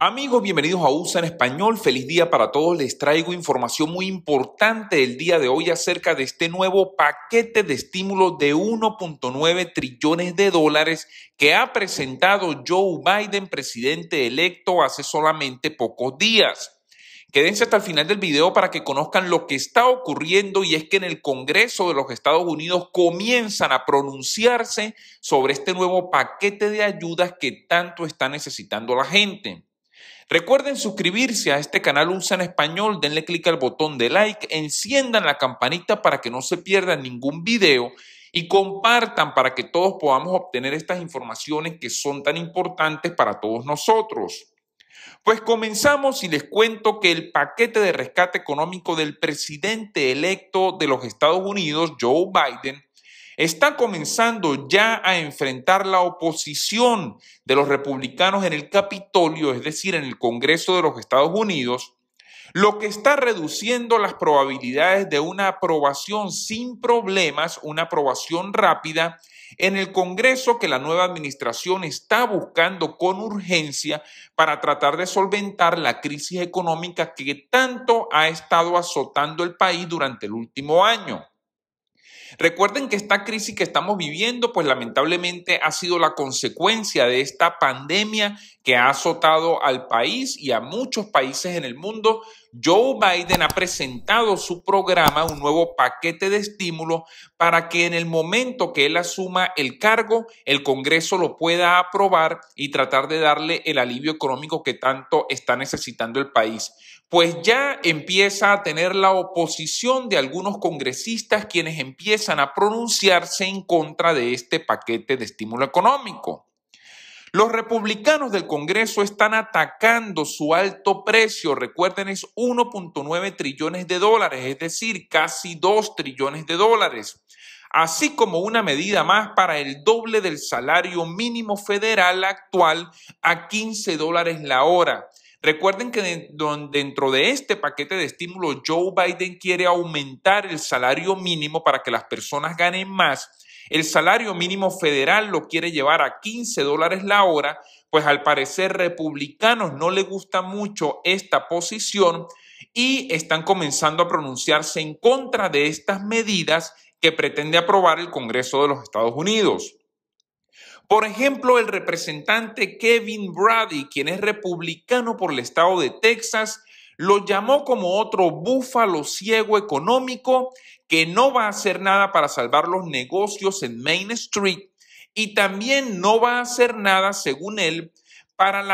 Amigos, bienvenidos a USA en español. Feliz día para todos. Les traigo información muy importante el día de hoy acerca de este nuevo paquete de estímulo de 1.9 trillones de dólares que ha presentado Joe Biden, presidente electo, hace solamente pocos días. Quédense hasta el final del video para que conozcan lo que está ocurriendo y es que en el Congreso de los Estados Unidos comienzan a pronunciarse sobre este nuevo paquete de ayudas que tanto está necesitando la gente. Recuerden suscribirse a este canal USA en Español, denle clic al botón de like, enciendan la campanita para que no se pierdan ningún video y compartan para que todos podamos obtener estas informaciones que son tan importantes para todos nosotros. Pues comenzamos y les cuento que el paquete de rescate económico del presidente electo de los Estados Unidos, Joe Biden, está comenzando ya a enfrentar la oposición de los republicanos en el Capitolio, es decir, en el Congreso de los Estados Unidos, lo que está reduciendo las probabilidades de una aprobación sin problemas, una aprobación rápida en el Congreso que la nueva administración está buscando con urgencia para tratar de solventar la crisis económica que tanto ha estado azotando el país durante el último año. Recuerden que esta crisis que estamos viviendo, pues lamentablemente ha sido la consecuencia de esta pandemia que ha azotado al país y a muchos países en el mundo. Joe Biden ha presentado su programa, un nuevo paquete de estímulo, para que en el momento que él asuma el cargo, el Congreso lo pueda aprobar y tratar de darle el alivio económico que tanto está necesitando el país pues ya empieza a tener la oposición de algunos congresistas quienes empiezan a pronunciarse en contra de este paquete de estímulo económico. Los republicanos del Congreso están atacando su alto precio, recuerden es 1.9 trillones de dólares, es decir, casi 2 trillones de dólares, así como una medida más para el doble del salario mínimo federal actual a 15 dólares la hora Recuerden que dentro de este paquete de estímulo, Joe Biden quiere aumentar el salario mínimo para que las personas ganen más. El salario mínimo federal lo quiere llevar a 15 dólares la hora, pues al parecer republicanos no le gusta mucho esta posición y están comenzando a pronunciarse en contra de estas medidas que pretende aprobar el Congreso de los Estados Unidos. Por ejemplo, el representante Kevin Brady, quien es republicano por el estado de Texas, lo llamó como otro búfalo ciego económico que no va a hacer nada para salvar los negocios en Main Street y también no va a hacer nada, según él, para,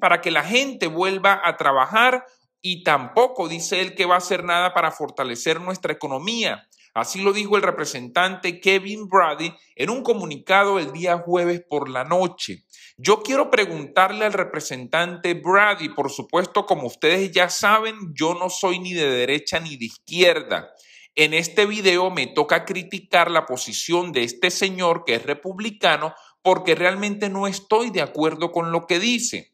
para que la gente vuelva a trabajar y tampoco dice él que va a hacer nada para fortalecer nuestra economía. Así lo dijo el representante Kevin Brady en un comunicado el día jueves por la noche. Yo quiero preguntarle al representante Brady, por supuesto, como ustedes ya saben, yo no soy ni de derecha ni de izquierda. En este video me toca criticar la posición de este señor que es republicano porque realmente no estoy de acuerdo con lo que dice.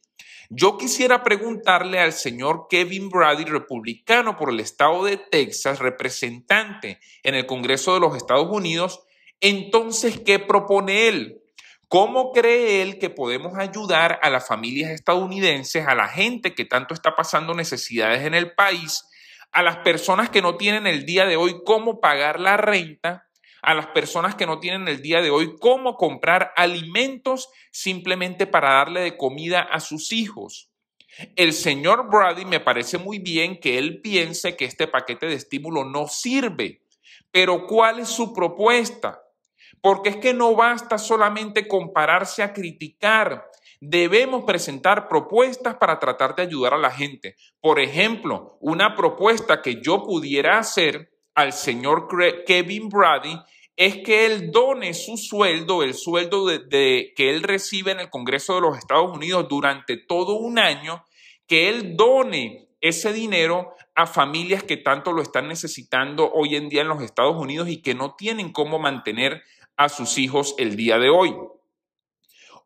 Yo quisiera preguntarle al señor Kevin Brady, republicano por el estado de Texas, representante en el Congreso de los Estados Unidos, entonces, ¿qué propone él? ¿Cómo cree él que podemos ayudar a las familias estadounidenses, a la gente que tanto está pasando necesidades en el país, a las personas que no tienen el día de hoy cómo pagar la renta a las personas que no tienen el día de hoy cómo comprar alimentos simplemente para darle de comida a sus hijos. El señor Brady me parece muy bien que él piense que este paquete de estímulo no sirve, pero ¿cuál es su propuesta? Porque es que no basta solamente compararse a criticar. Debemos presentar propuestas para tratar de ayudar a la gente. Por ejemplo, una propuesta que yo pudiera hacer al señor Kevin Brady es que él done su sueldo, el sueldo que él recibe en el Congreso de los Estados Unidos durante todo un año, que él done ese dinero a familias que tanto lo están necesitando hoy en día en los Estados Unidos y que no tienen cómo mantener a sus hijos el día de hoy.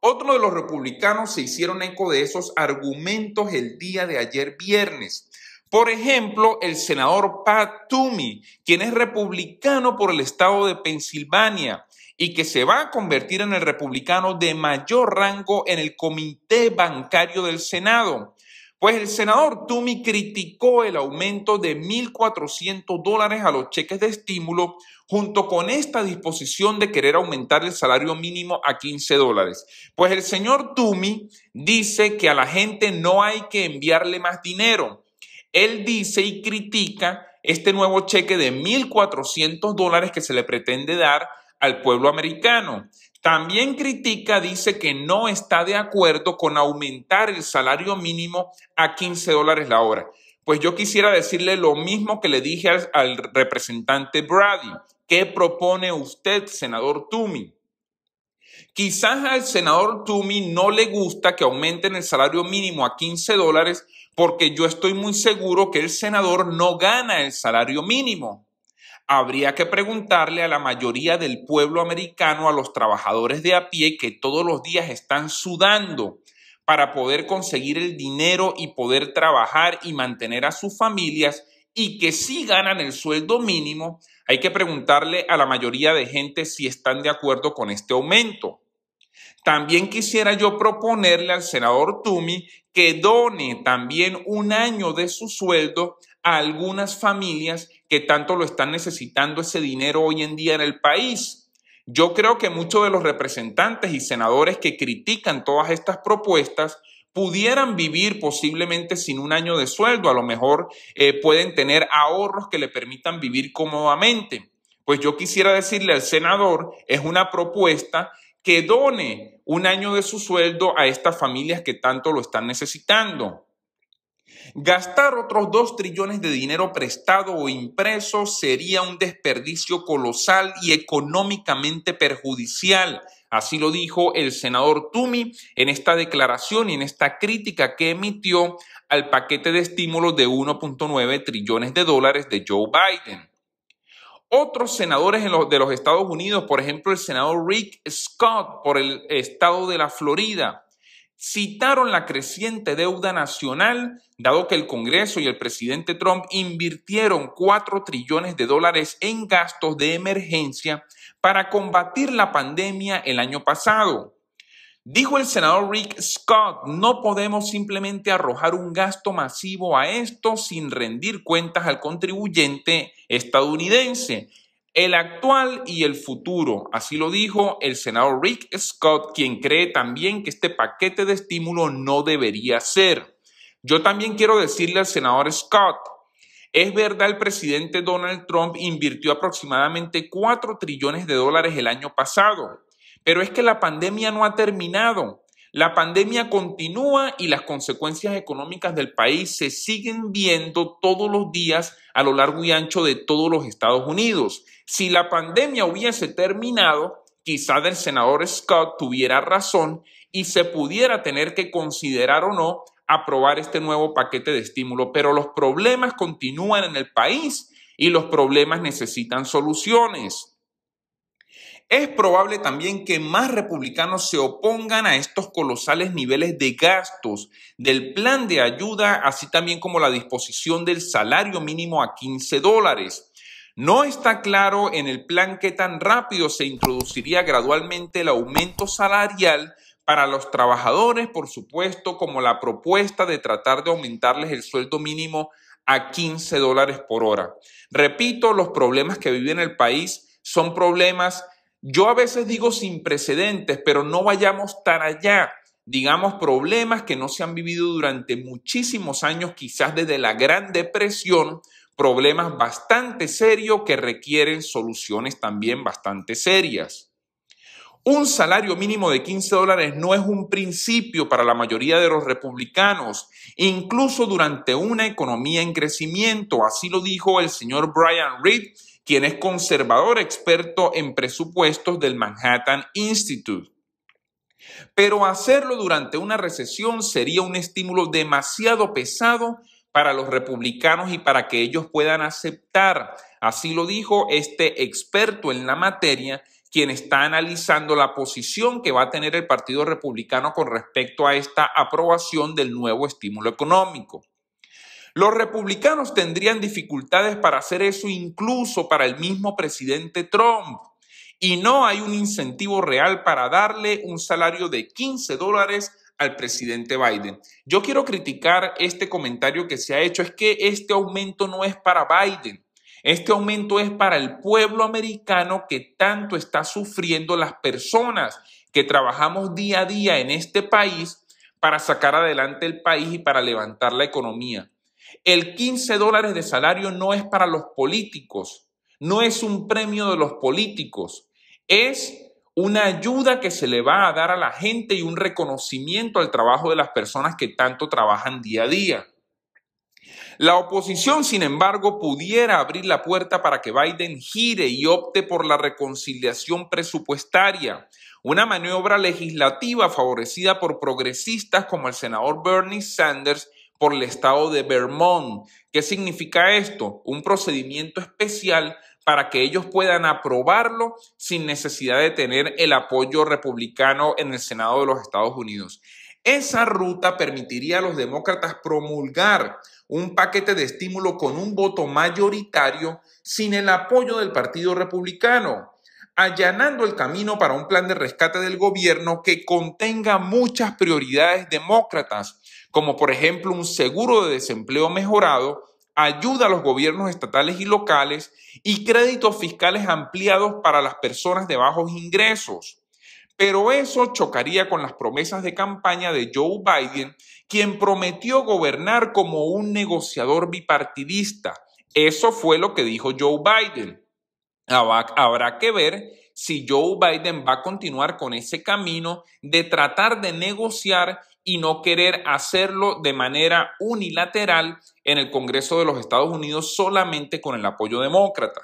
Otro de los republicanos se hicieron eco de esos argumentos el día de ayer viernes por ejemplo, el senador Pat Toomey, quien es republicano por el estado de Pensilvania y que se va a convertir en el republicano de mayor rango en el comité bancario del Senado. Pues el senador Toomey criticó el aumento de 1.400 dólares a los cheques de estímulo junto con esta disposición de querer aumentar el salario mínimo a 15 dólares. Pues el señor Toomey dice que a la gente no hay que enviarle más dinero él dice y critica este nuevo cheque de 1.400 dólares que se le pretende dar al pueblo americano. También critica, dice que no está de acuerdo con aumentar el salario mínimo a 15 dólares la hora. Pues yo quisiera decirle lo mismo que le dije al, representante Brady. ¿Qué propone usted, senador Toomey? Quizás al senador Toomey no le gusta que aumenten el salario mínimo a 15 dólares porque yo estoy muy seguro que el senador no gana el salario mínimo. Habría que preguntarle a la mayoría del pueblo americano, a los trabajadores de a pie que todos los días están sudando para poder conseguir el dinero y poder trabajar y mantener a sus familias y que sí ganan el sueldo mínimo, hay que preguntarle a la mayoría de gente si están de acuerdo con este aumento. También quisiera yo proponerle al senador Tumi que done también un año de su sueldo a algunas familias que tanto lo están necesitando ese dinero hoy en día en el país. Yo creo que muchos de los representantes y senadores que critican todas estas propuestas pudieran vivir posiblemente sin un año de sueldo, a lo mejor eh, pueden tener ahorros que le permitan vivir cómodamente. Pues yo quisiera decirle al senador, es una propuesta que done un año de su sueldo a estas familias que tanto lo están necesitando. Gastar otros dos trillones de dinero prestado o impreso sería un desperdicio colosal y económicamente perjudicial Así lo dijo el senador Tumi en esta declaración y en esta crítica que emitió al paquete de estímulos de 1.9 trillones de dólares de Joe Biden. Otros senadores de los Estados Unidos, por ejemplo el senador Rick Scott por el estado de la Florida, citaron la creciente deuda nacional, dado que el Congreso y el presidente Trump invirtieron 4 trillones de dólares en gastos de emergencia para combatir la pandemia el año pasado. Dijo el senador Rick Scott, no podemos simplemente arrojar un gasto masivo a esto sin rendir cuentas al contribuyente estadounidense el actual y el futuro. Así lo dijo el senador Rick Scott, quien cree también que este paquete de estímulo no debería ser. Yo también quiero decirle al senador Scott, es verdad, el presidente Donald Trump invirtió aproximadamente 4 trillones de dólares el año pasado, pero es que la pandemia no ha terminado la pandemia continúa y las consecuencias económicas del país se siguen viendo todos los días a lo largo y ancho de todos los Estados Unidos. Si la pandemia hubiese terminado, quizá el senador Scott tuviera razón y se pudiera tener que considerar o no aprobar este nuevo paquete de estímulo, pero los problemas continúan en el país y los problemas necesitan soluciones. Es probable también que más republicanos se opongan a estos colosales niveles de gastos del plan de ayuda, así también como la disposición del salario mínimo a 15 dólares. No está claro en el plan qué tan rápido se introduciría gradualmente el aumento salarial para los trabajadores, por supuesto, como la propuesta de tratar de aumentarles el sueldo mínimo a 15 dólares por hora. Repito, los problemas que vive en el país son problemas yo a veces digo sin precedentes, pero no vayamos tan allá. Digamos problemas que no se han vivido durante muchísimos años, quizás desde la Gran Depresión, problemas bastante serios que requieren soluciones también bastante serias. Un salario mínimo de 15 dólares no es un principio para la mayoría de los republicanos, incluso durante una economía en crecimiento, así lo dijo el señor Brian Reed, quien es conservador experto en presupuestos del Manhattan Institute. Pero hacerlo durante una recesión sería un estímulo demasiado pesado para los republicanos y para que ellos puedan aceptar. Así lo dijo este experto en la materia, quien está analizando la posición que va a tener el Partido Republicano con respecto a esta aprobación del nuevo estímulo económico. Los republicanos tendrían dificultades para hacer eso incluso para el mismo presidente Trump. Y no hay un incentivo real para darle un salario de 15 dólares al presidente Biden. Yo quiero criticar este comentario que se ha hecho, es que este aumento no es para Biden. Este aumento es para el pueblo americano que tanto está sufriendo las personas que trabajamos día a día en este país para sacar adelante el país y para levantar la economía. El 15 dólares de salario no es para los políticos, no es un premio de los políticos, es una ayuda que se le va a dar a la gente y un reconocimiento al trabajo de las personas que tanto trabajan día a día. La oposición, sin embargo, pudiera abrir la puerta para que Biden gire y opte por la reconciliación presupuestaria, una maniobra legislativa favorecida por progresistas como el senador Bernie Sanders por el estado de Vermont. ¿Qué significa esto? Un procedimiento especial para que ellos puedan aprobarlo sin necesidad de tener el apoyo republicano en el Senado de los Estados Unidos. Esa ruta permitiría a los demócratas promulgar un paquete de estímulo con un voto mayoritario sin el apoyo del Partido Republicano allanando el camino para un plan de rescate del gobierno que contenga muchas prioridades demócratas como por ejemplo un seguro de desempleo mejorado, ayuda a los gobiernos estatales y locales y créditos fiscales ampliados para las personas de bajos ingresos. Pero eso chocaría con las promesas de campaña de Joe Biden, quien prometió gobernar como un negociador bipartidista. Eso fue lo que dijo Joe Biden. Habrá que ver si Joe Biden va a continuar con ese camino de tratar de negociar y no querer hacerlo de manera unilateral en el Congreso de los Estados Unidos solamente con el apoyo demócrata.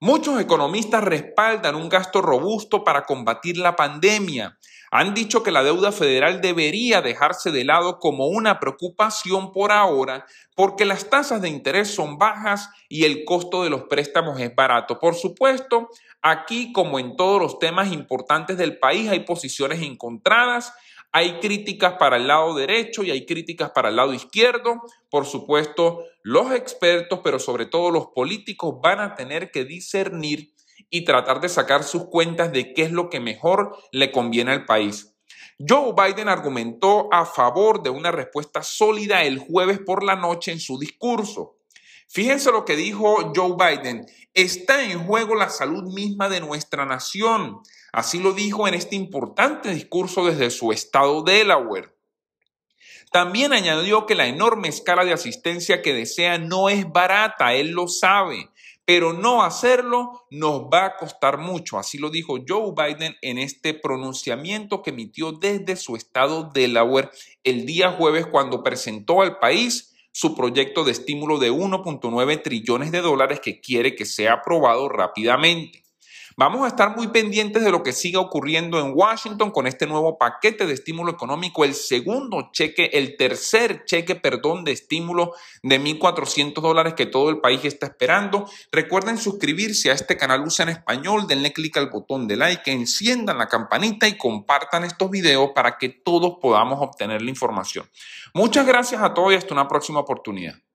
Muchos economistas respaldan un gasto robusto para combatir la pandemia han dicho que la deuda federal debería dejarse de lado como una preocupación por ahora porque las tasas de interés son bajas y el costo de los préstamos es barato. Por supuesto, aquí como en todos los temas importantes del país hay posiciones encontradas. Hay críticas para el lado derecho y hay críticas para el lado izquierdo. Por supuesto, los expertos, pero sobre todo los políticos van a tener que discernir y tratar de sacar sus cuentas de qué es lo que mejor le conviene al país. Joe Biden argumentó a favor de una respuesta sólida el jueves por la noche en su discurso. Fíjense lo que dijo Joe Biden. Está en juego la salud misma de nuestra nación. Así lo dijo en este importante discurso desde su estado Delaware. También añadió que la enorme escala de asistencia que desea no es barata, él lo sabe, pero no hacerlo nos va a costar mucho. Así lo dijo Joe Biden en este pronunciamiento que emitió desde su estado de Delaware el día jueves cuando presentó al país su proyecto de estímulo de 1.9 trillones de dólares que quiere que sea aprobado rápidamente. Vamos a estar muy pendientes de lo que siga ocurriendo en Washington con este nuevo paquete de estímulo económico, el segundo cheque, el tercer cheque, perdón, de estímulo de 1.400 dólares que todo el país está esperando. Recuerden suscribirse a este canal USA en español, denle clic al botón de like, enciendan la campanita y compartan estos videos para que todos podamos obtener la información. Muchas gracias a todos y hasta una próxima oportunidad.